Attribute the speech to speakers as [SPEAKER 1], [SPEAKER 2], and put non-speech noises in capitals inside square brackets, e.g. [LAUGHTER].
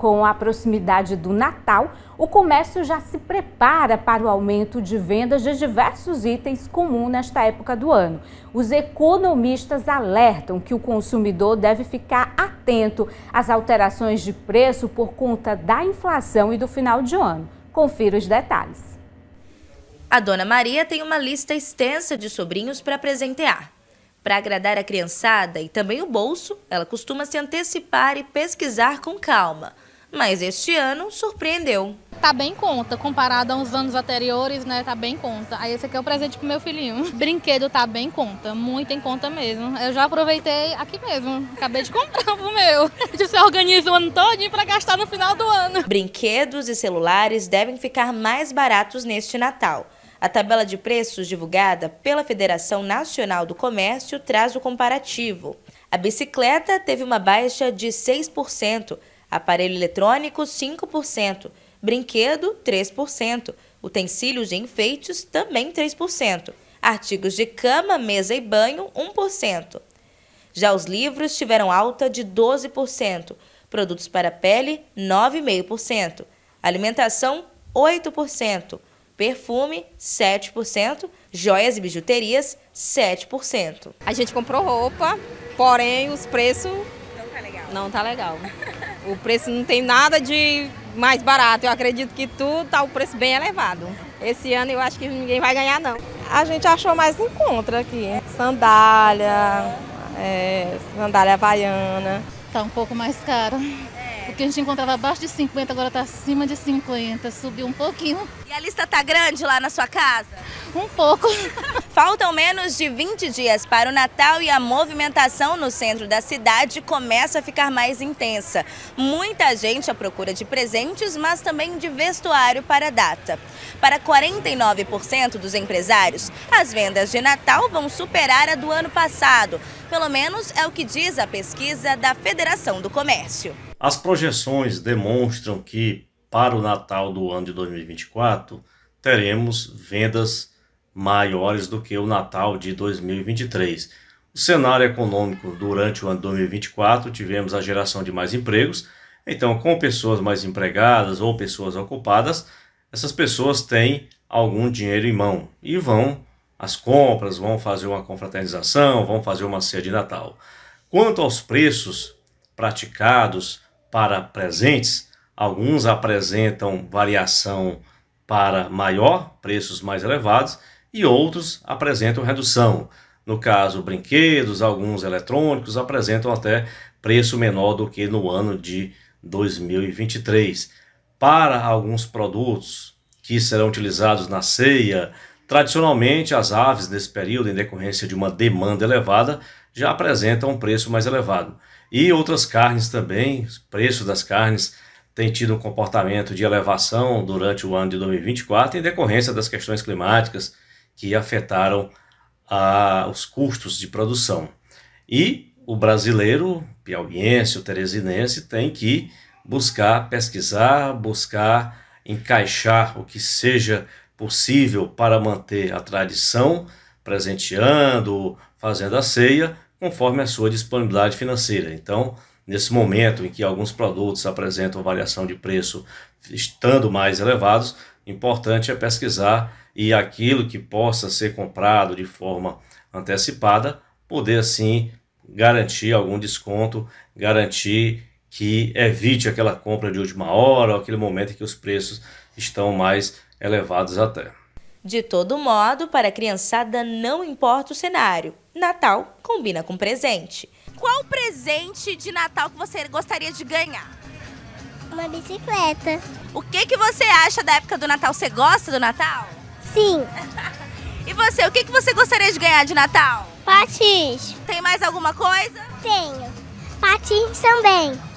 [SPEAKER 1] Com a proximidade do Natal, o comércio já se prepara para o aumento de vendas de diversos itens comum nesta época do ano. Os economistas alertam que o consumidor deve ficar atento às alterações de preço por conta da inflação e do final de ano. Confira os detalhes. A dona Maria tem uma lista extensa de sobrinhos para presentear. Para agradar a criançada e também o bolso, ela costuma se antecipar e pesquisar com calma mas este ano surpreendeu. Tá bem conta, comparado a uns anos anteriores, né? Tá bem conta. Aí esse aqui é o presente pro meu filhinho. [LAUGHS] Brinquedo tá bem conta, muito em conta mesmo. Eu já aproveitei aqui mesmo. Acabei de comprar pro meu. Já se organiza o ano todo para gastar no final do ano. Brinquedos e celulares devem ficar mais baratos neste Natal. A tabela de preços divulgada pela Federação Nacional do Comércio traz o comparativo. A bicicleta teve uma baixa de 6%, Aparelho eletrônico, 5%. Brinquedo, 3%. Utensílios de enfeites, também 3%. Artigos de cama, mesa e banho, 1%. Já os livros tiveram alta de 12%. Produtos para pele, 9,5%. Alimentação, 8%. Perfume, 7%. Joias e bijuterias, 7%. A gente comprou roupa, porém os preços. Não tá legal. Não tá legal. [LAUGHS] O preço não tem nada de mais barato. Eu acredito que tudo está o preço bem elevado. Esse ano eu acho que ninguém vai ganhar, não. A gente achou mais em contra aqui. Sandália, é, sandália havaiana. Está um pouco mais caro. É. O que a gente encontrava abaixo de 50, agora está acima de 50. Subiu um pouquinho. E a lista está grande lá na sua casa? Um pouco. [LAUGHS] Faltam menos de 20 dias para o Natal e a movimentação no centro da cidade começa a ficar mais intensa. Muita gente à procura de presentes, mas também de vestuário para a data. Para 49% dos empresários, as vendas de Natal vão superar a do ano passado. Pelo menos é o que diz a pesquisa da Federação do Comércio.
[SPEAKER 2] As projeções demonstram que para o Natal do ano de 2024 teremos vendas maiores do que o Natal de 2023. O cenário econômico durante o ano 2024 tivemos a geração de mais empregos, então com pessoas mais empregadas ou pessoas ocupadas, essas pessoas têm algum dinheiro em mão e vão às compras, vão fazer uma confraternização, vão fazer uma ceia de Natal. Quanto aos preços praticados para presentes, alguns apresentam variação para maior, preços mais elevados, e outros apresentam redução. No caso, brinquedos, alguns eletrônicos apresentam até preço menor do que no ano de 2023. Para alguns produtos que serão utilizados na ceia, tradicionalmente as aves nesse período, em decorrência de uma demanda elevada, já apresentam um preço mais elevado. E outras carnes também, o preço das carnes tem tido um comportamento de elevação durante o ano de 2024 em decorrência das questões climáticas, que afetaram a, os custos de produção. E o brasileiro, piauiense, o teresinense, tem que buscar pesquisar, buscar encaixar o que seja possível para manter a tradição, presenteando, fazendo a ceia, conforme a sua disponibilidade financeira. Então, nesse momento em que alguns produtos apresentam variação de preço estando mais elevados, importante é pesquisar e aquilo que possa ser comprado de forma antecipada, poder assim garantir algum desconto, garantir que evite aquela compra de última hora, ou aquele momento em que os preços estão mais elevados até.
[SPEAKER 1] De todo modo, para a criançada não importa o cenário. Natal combina com presente. Qual presente de Natal que você gostaria de ganhar? Uma bicicleta. O que, que você acha da época do Natal? Você gosta do Natal? Sim. [LAUGHS] e você, o que, que você gostaria de ganhar de Natal? Patins. Tem mais alguma coisa? Tenho. Patins também.